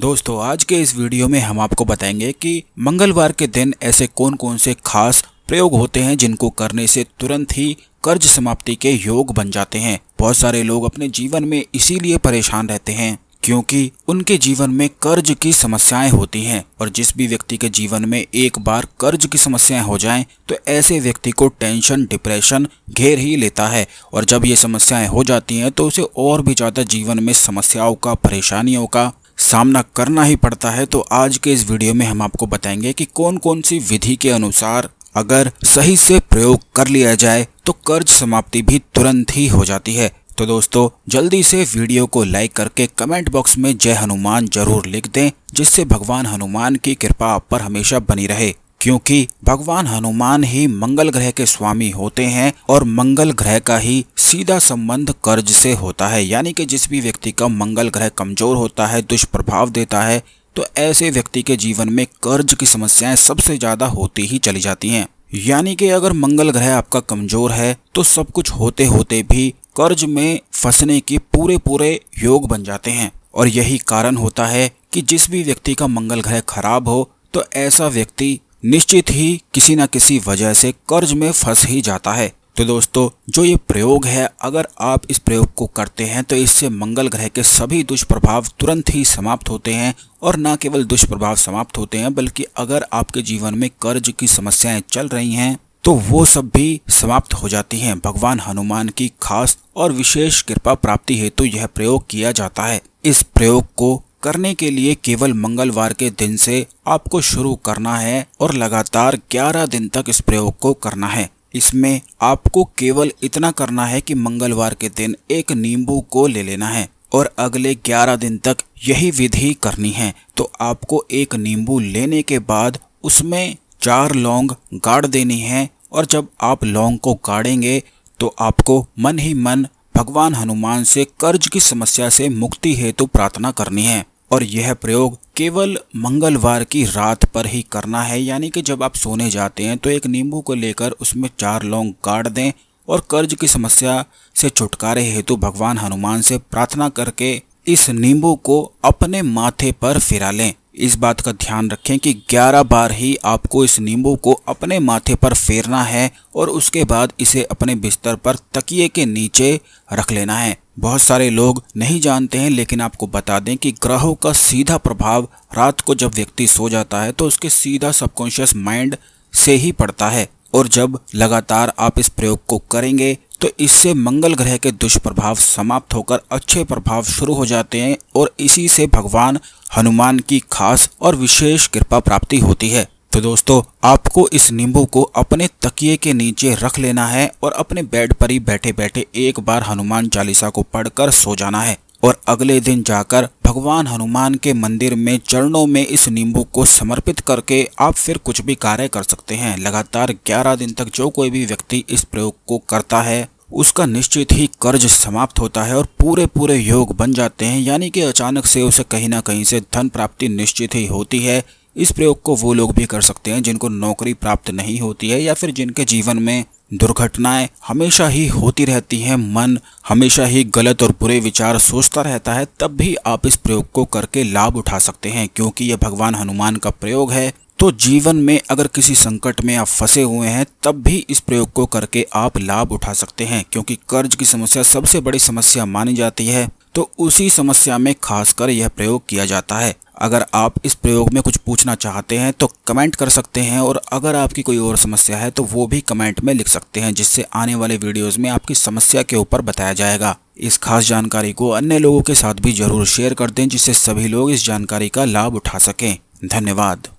दोस्तों आज के इस वीडियो में हम आपको बताएंगे कि मंगलवार के दिन ऐसे कौन कौन से खास प्रयोग होते हैं जिनको करने से तुरंत ही कर्ज समाप्ति के योग बन जाते हैं बहुत सारे लोग अपने जीवन में इसीलिए परेशान रहते हैं क्योंकि उनके जीवन में कर्ज की समस्याएं होती हैं और जिस भी व्यक्ति के जीवन में एक बार कर्ज की समस्याएं हो जाएं तो ऐसे व्यक्ति को टेंशन डिप्रेशन घेर ही लेता है और जब ये समस्याएं हो जाती हैं तो उसे और भी ज़्यादा जीवन में समस्याओं का परेशानियों का सामना करना ही पड़ता है तो आज के इस वीडियो में हम आपको बताएंगे कि कौन कौन सी विधि के अनुसार अगर सही से प्रयोग कर लिया जाए तो कर्ज समाप्ति भी तुरंत ही हो जाती है तो दोस्तों जल्दी से वीडियो को लाइक करके कमेंट बॉक्स में जय हनुमान जरूर लिख दें जिससे भगवान हनुमान की कृपा आप पर हमेशा बनी रहे क्योंकि भगवान हनुमान ही मंगल ग्रह के स्वामी होते हैं और मंगल ग्रह का ही सीधा संबंध कर्ज से होता है यानी कि जिस भी व्यक्ति का मंगल ग्रह कमजोर होता है दुष्प्रभाव देता है तो ऐसे व्यक्ति के जीवन में कर्ज की समस्याएं सबसे ज्यादा होती ही चली जाती हैं यानी कि अगर मंगल ग्रह आपका कमजोर है तो सब कुछ होते होते भी कर्ज में फंसने के पूरे पूरे योग बन जाते हैं और यही कारण होता है कि जिस भी व्यक्ति का मंगल ग्रह खराब हो तो ऐसा व्यक्ति निश्चित ही किसी न किसी वजह से कर्ज में फंस ही जाता है तो दोस्तों जो ये प्रयोग है अगर आप इस प्रयोग को करते हैं तो इससे मंगल ग्रह के सभी दुष्प्रभाव तुरंत ही समाप्त होते हैं और न केवल दुष्प्रभाव समाप्त होते हैं बल्कि अगर आपके जीवन में कर्ज की समस्याएं चल रही हैं तो वो सब भी समाप्त हो जाती हैं भगवान हनुमान की खास और विशेष कृपा प्राप्ति हेतु तो यह प्रयोग किया जाता है इस प्रयोग को करने के लिए केवल मंगलवार के दिन से आपको शुरू करना है और लगातार 11 दिन तक इस प्रयोग को करना है इसमें आपको केवल इतना करना है कि मंगलवार के दिन एक नींबू को ले लेना है और अगले 11 दिन तक यही विधि करनी है तो आपको एक नींबू लेने के बाद उसमें चार लौंग गाड़ देनी है और जब आप लौंग को गाड़ेंगे तो आपको मन ही मन भगवान हनुमान से कर्ज की समस्या से मुक्ति हेतु तो प्रार्थना करनी है और यह प्रयोग केवल मंगलवार की रात पर ही करना है यानी कि जब आप सोने जाते हैं तो एक नींबू को लेकर उसमें चार लौंग गाड़ दें और कर्ज की समस्या से छुटकारे हेतु तो भगवान हनुमान से प्रार्थना करके इस नींबू को अपने माथे पर फिरा लें इस बात का ध्यान रखें कि 11 बार ही आपको इस नींबू को अपने माथे पर फेरना है और उसके बाद इसे अपने बिस्तर पर तकिए के नीचे रख लेना है बहुत सारे लोग नहीं जानते हैं लेकिन आपको बता दें कि ग्रहों का सीधा प्रभाव रात को जब व्यक्ति सो जाता है तो उसके सीधा सबकॉन्शियस माइंड से ही पड़ता है और जब लगातार आप इस प्रयोग को करेंगे तो इससे मंगल ग्रह के दुष्प्रभाव समाप्त होकर अच्छे प्रभाव शुरू हो जाते हैं और इसी से भगवान हनुमान की खास और विशेष कृपा प्राप्ति होती है तो दोस्तों आपको इस नींबू को अपने तकिए के नीचे रख लेना है और अपने बेड पर ही बैठे बैठे एक बार हनुमान चालीसा को पढ़कर सो जाना है और अगले दिन जाकर भगवान हनुमान के मंदिर में चरणों में इस नींबू को समर्पित करके आप फिर कुछ भी कार्य कर सकते हैं लगातार 11 दिन तक जो कोई भी व्यक्ति इस प्रयोग को करता है उसका निश्चित ही कर्ज समाप्त होता है और पूरे पूरे योग बन जाते हैं यानी कि अचानक से उसे कहीं ना कहीं से धन प्राप्ति निश्चित ही होती है इस प्रयोग को वो लोग भी कर सकते हैं जिनको नौकरी प्राप्त नहीं होती है या फिर जिनके जीवन में दुर्घटनाएं हमेशा ही होती रहती हैं मन हमेशा ही गलत और बुरे विचार सोचता रहता है तब भी आप इस प्रयोग को करके लाभ उठा सकते हैं क्योंकि यह भगवान हनुमान का प्रयोग है तो जीवन में अगर किसी संकट में आप फंसे हुए हैं तब भी इस प्रयोग को करके आप लाभ उठा सकते हैं क्योंकि कर्ज की समस्या सबसे बड़ी समस्या मानी जाती है तो उसी समस्या में खासकर यह प्रयोग किया जाता है अगर आप इस प्रयोग में कुछ पूछना चाहते हैं तो कमेंट कर सकते हैं और अगर आपकी कोई और समस्या है तो वो भी कमेंट में लिख सकते हैं जिससे आने वाले वीडियोस में आपकी समस्या के ऊपर बताया जाएगा इस खास जानकारी को अन्य लोगों के साथ भी जरूर शेयर कर दें जिससे सभी लोग इस जानकारी का लाभ उठा सकें धन्यवाद